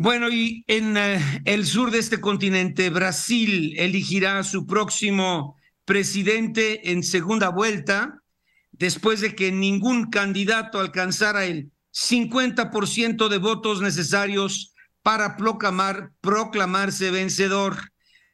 Bueno, y en eh, el sur de este continente, Brasil elegirá a su próximo presidente en segunda vuelta, después de que ningún candidato alcanzara el 50% de votos necesarios para proclamar, proclamarse vencedor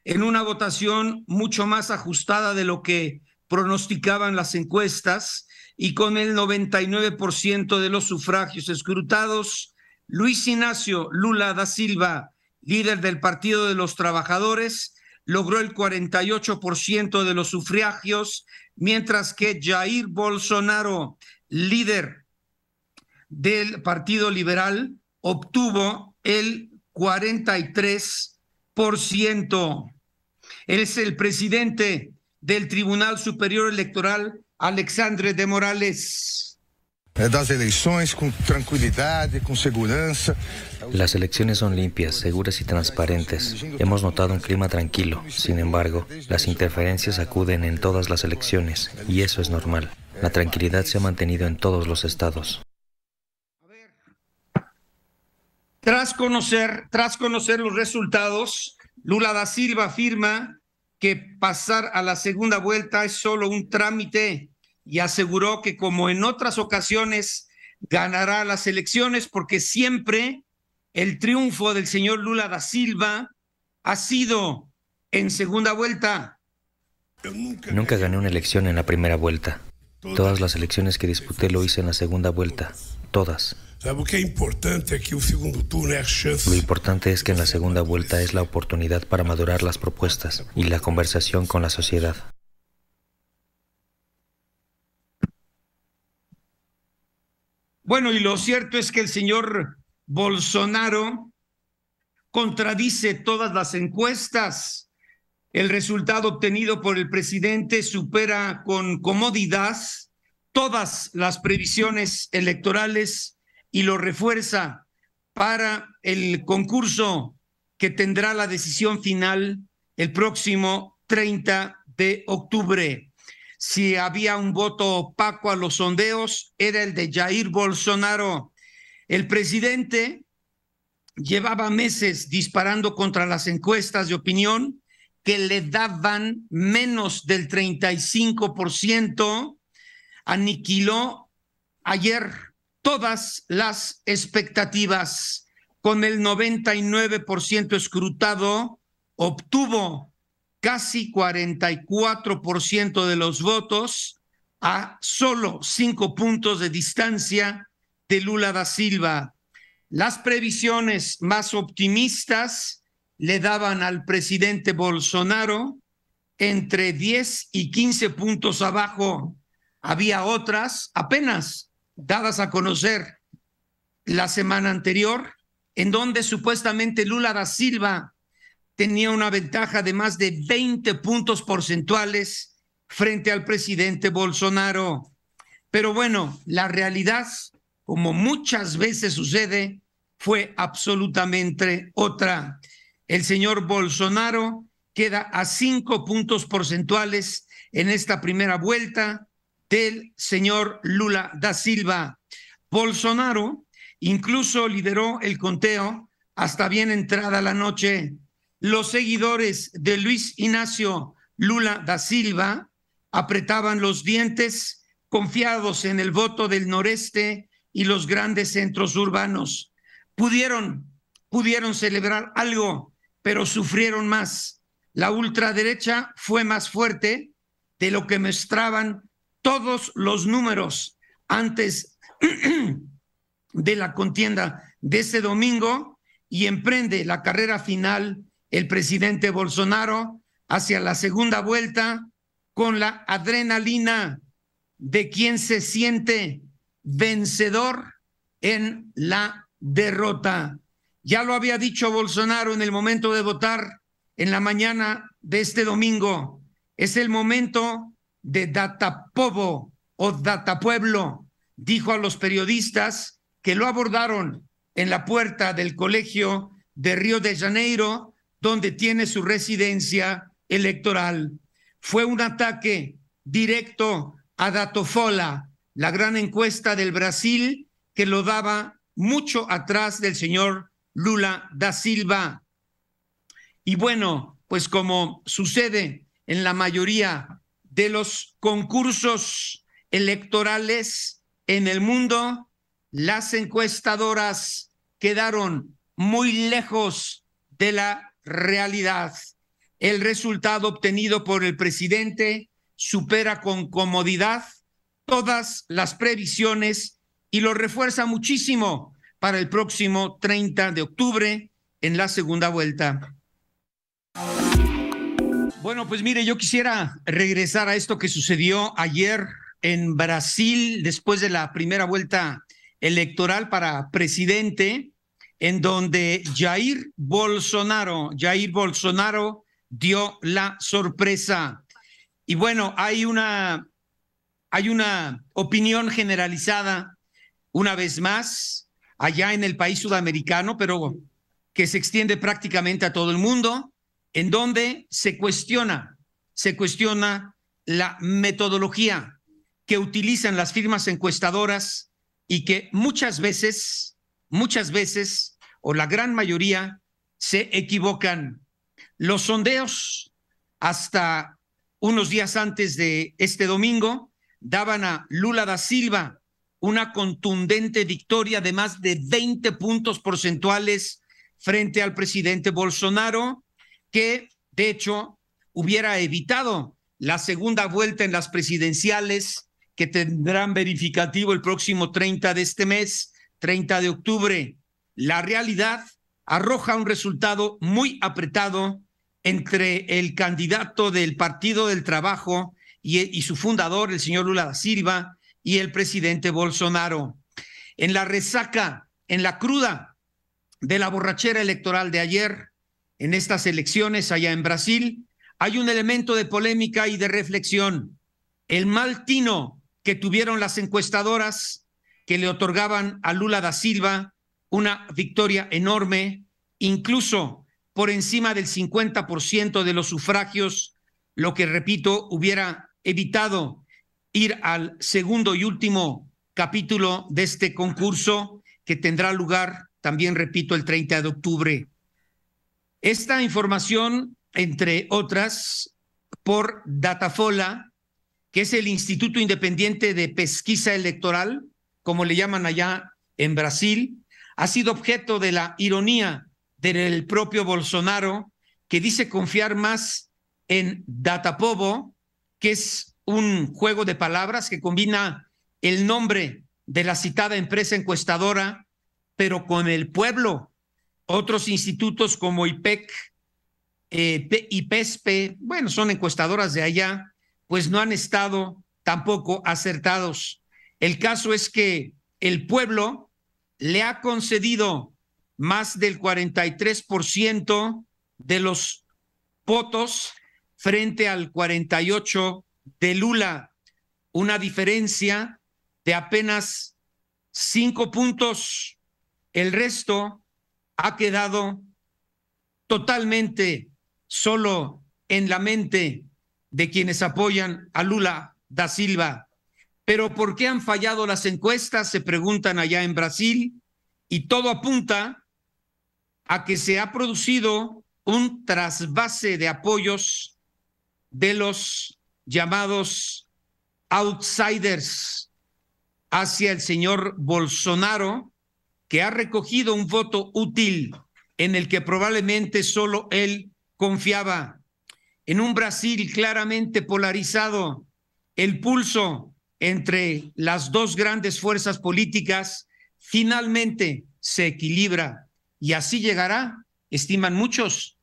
en una votación mucho más ajustada de lo que pronosticaban las encuestas y con el 99% de los sufragios escrutados, Luis Ignacio Lula da Silva, líder del Partido de los Trabajadores, logró el 48% de los sufragios, mientras que Jair Bolsonaro, líder del Partido Liberal, obtuvo el 43%. Él es el presidente del Tribunal Superior Electoral, Alexandre de Morales. Las elecciones son limpias, seguras y transparentes. Hemos notado un clima tranquilo. Sin embargo, las interferencias acuden en todas las elecciones y eso es normal. La tranquilidad se ha mantenido en todos los estados. Tras conocer, tras conocer los resultados, Lula da Silva afirma que pasar a la segunda vuelta es solo un trámite y aseguró que como en otras ocasiones ganará las elecciones porque siempre el triunfo del señor Lula da Silva ha sido en segunda vuelta. Nunca gané una elección en la primera vuelta. Todas las elecciones que disputé lo hice en la segunda vuelta. Todas. Lo importante es que en la segunda vuelta es la oportunidad para madurar las propuestas y la conversación con la sociedad. Bueno, y lo cierto es que el señor Bolsonaro contradice todas las encuestas. El resultado obtenido por el presidente supera con comodidad todas las previsiones electorales y lo refuerza para el concurso que tendrá la decisión final el próximo 30 de octubre si había un voto opaco a los sondeos, era el de Jair Bolsonaro. El presidente llevaba meses disparando contra las encuestas de opinión que le daban menos del 35%, aniquiló ayer todas las expectativas. Con el 99% escrutado, obtuvo casi 44% de los votos a solo cinco puntos de distancia de Lula da Silva. Las previsiones más optimistas le daban al presidente Bolsonaro entre 10 y 15 puntos abajo. Había otras apenas dadas a conocer la semana anterior, en donde supuestamente Lula da Silva tenía una ventaja de más de 20 puntos porcentuales frente al presidente Bolsonaro. Pero bueno, la realidad, como muchas veces sucede, fue absolutamente otra. El señor Bolsonaro queda a cinco puntos porcentuales en esta primera vuelta del señor Lula da Silva. Bolsonaro incluso lideró el conteo hasta bien entrada la noche los seguidores de Luis Ignacio Lula da Silva apretaban los dientes confiados en el voto del noreste y los grandes centros urbanos. Pudieron, pudieron celebrar algo, pero sufrieron más. La ultraderecha fue más fuerte de lo que mostraban todos los números antes de la contienda de ese domingo y emprende la carrera final el presidente Bolsonaro hacia la segunda vuelta con la adrenalina de quien se siente vencedor en la derrota. Ya lo había dicho Bolsonaro en el momento de votar en la mañana de este domingo. Es el momento de povo o Datapueblo, dijo a los periodistas que lo abordaron en la puerta del colegio de Río de Janeiro donde tiene su residencia electoral. Fue un ataque directo a Datofola, la gran encuesta del Brasil que lo daba mucho atrás del señor Lula da Silva. Y bueno, pues como sucede en la mayoría de los concursos electorales en el mundo, las encuestadoras quedaron muy lejos de la realidad. El resultado obtenido por el presidente supera con comodidad todas las previsiones y lo refuerza muchísimo para el próximo 30 de octubre en la segunda vuelta. Bueno, pues mire, yo quisiera regresar a esto que sucedió ayer en Brasil después de la primera vuelta electoral para presidente en donde Jair Bolsonaro, Jair Bolsonaro dio la sorpresa. Y bueno, hay una, hay una opinión generalizada, una vez más, allá en el país sudamericano, pero que se extiende prácticamente a todo el mundo, en donde se cuestiona, se cuestiona la metodología que utilizan las firmas encuestadoras y que muchas veces muchas veces, o la gran mayoría, se equivocan. Los sondeos hasta unos días antes de este domingo daban a Lula da Silva una contundente victoria de más de 20 puntos porcentuales frente al presidente Bolsonaro, que de hecho hubiera evitado la segunda vuelta en las presidenciales que tendrán verificativo el próximo 30 de este mes 30 de octubre, la realidad arroja un resultado muy apretado entre el candidato del Partido del Trabajo y, su fundador, el señor Lula da Silva, y el presidente Bolsonaro. En la resaca, en la cruda de la borrachera electoral de ayer, en estas elecciones allá en Brasil, hay un elemento de polémica y de reflexión. El mal tino que tuvieron las encuestadoras que le otorgaban a Lula da Silva una victoria enorme, incluso por encima del 50% de los sufragios, lo que, repito, hubiera evitado ir al segundo y último capítulo de este concurso que tendrá lugar, también repito, el 30 de octubre. Esta información, entre otras, por Datafola, que es el Instituto Independiente de Pesquisa Electoral, como le llaman allá en Brasil, ha sido objeto de la ironía del propio Bolsonaro, que dice confiar más en Datapovo, que es un juego de palabras que combina el nombre de la citada empresa encuestadora, pero con el pueblo. Otros institutos como IPEC, eh, y PESPE, bueno, son encuestadoras de allá, pues no han estado tampoco acertados. El caso es que el pueblo le ha concedido más del 43% de los votos frente al 48 de Lula, una diferencia de apenas cinco puntos. El resto ha quedado totalmente solo en la mente de quienes apoyan a Lula da Silva. Pero ¿por qué han fallado las encuestas? Se preguntan allá en Brasil y todo apunta a que se ha producido un trasvase de apoyos de los llamados outsiders hacia el señor Bolsonaro, que ha recogido un voto útil en el que probablemente solo él confiaba. En un Brasil claramente polarizado, el pulso entre las dos grandes fuerzas políticas finalmente se equilibra y así llegará, estiman muchos,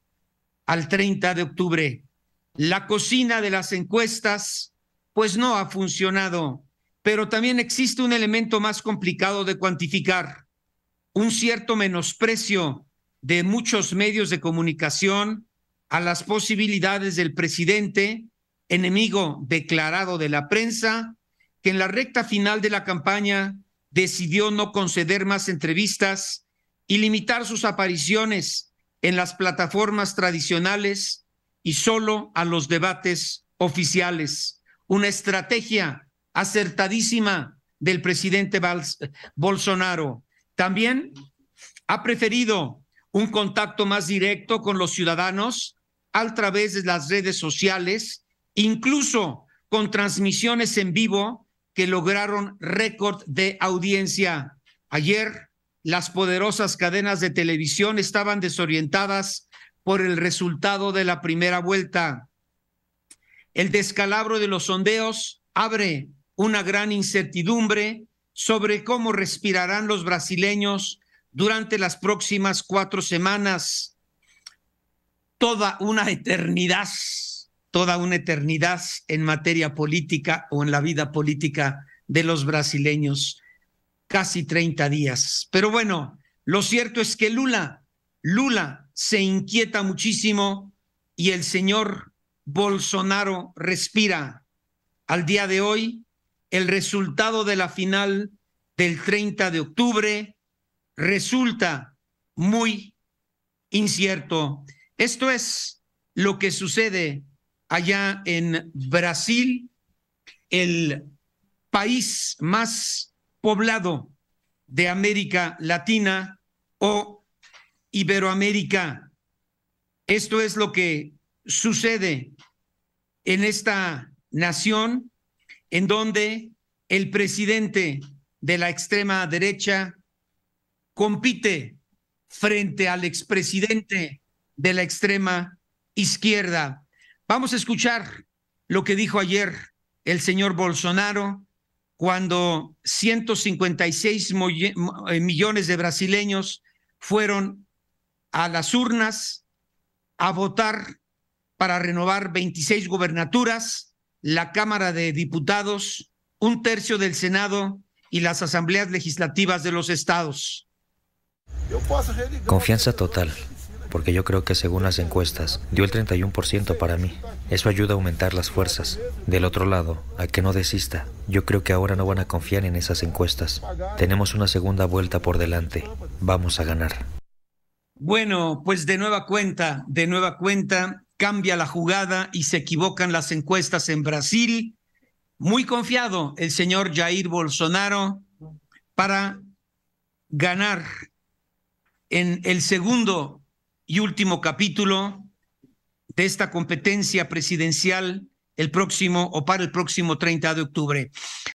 al 30 de octubre. La cocina de las encuestas pues no ha funcionado, pero también existe un elemento más complicado de cuantificar, un cierto menosprecio de muchos medios de comunicación a las posibilidades del presidente, enemigo declarado de la prensa, que en la recta final de la campaña decidió no conceder más entrevistas y limitar sus apariciones en las plataformas tradicionales y solo a los debates oficiales. Una estrategia acertadísima del presidente Bolsonaro. También ha preferido un contacto más directo con los ciudadanos a través de las redes sociales, incluso con transmisiones en vivo que lograron récord de audiencia. Ayer, las poderosas cadenas de televisión estaban desorientadas por el resultado de la primera vuelta. El descalabro de los sondeos abre una gran incertidumbre sobre cómo respirarán los brasileños durante las próximas cuatro semanas. Toda una eternidad toda una eternidad en materia política o en la vida política de los brasileños, casi 30 días. Pero bueno, lo cierto es que Lula, Lula se inquieta muchísimo y el señor Bolsonaro respira. Al día de hoy, el resultado de la final del 30 de octubre resulta muy incierto. Esto es lo que sucede allá en Brasil, el país más poblado de América Latina o Iberoamérica. Esto es lo que sucede en esta nación en donde el presidente de la extrema derecha compite frente al expresidente de la extrema izquierda. Vamos a escuchar lo que dijo ayer el señor Bolsonaro cuando 156 eh, millones de brasileños fueron a las urnas a votar para renovar 26 gobernaturas, la Cámara de Diputados, un tercio del Senado y las asambleas legislativas de los estados. Confianza total porque yo creo que según las encuestas dio el 31% para mí. Eso ayuda a aumentar las fuerzas. Del otro lado, a que no desista, yo creo que ahora no van a confiar en esas encuestas. Tenemos una segunda vuelta por delante. Vamos a ganar. Bueno, pues de nueva cuenta, de nueva cuenta, cambia la jugada y se equivocan las encuestas en Brasil. Muy confiado el señor Jair Bolsonaro para ganar en el segundo y último capítulo de esta competencia presidencial el próximo o para el próximo 30 de octubre.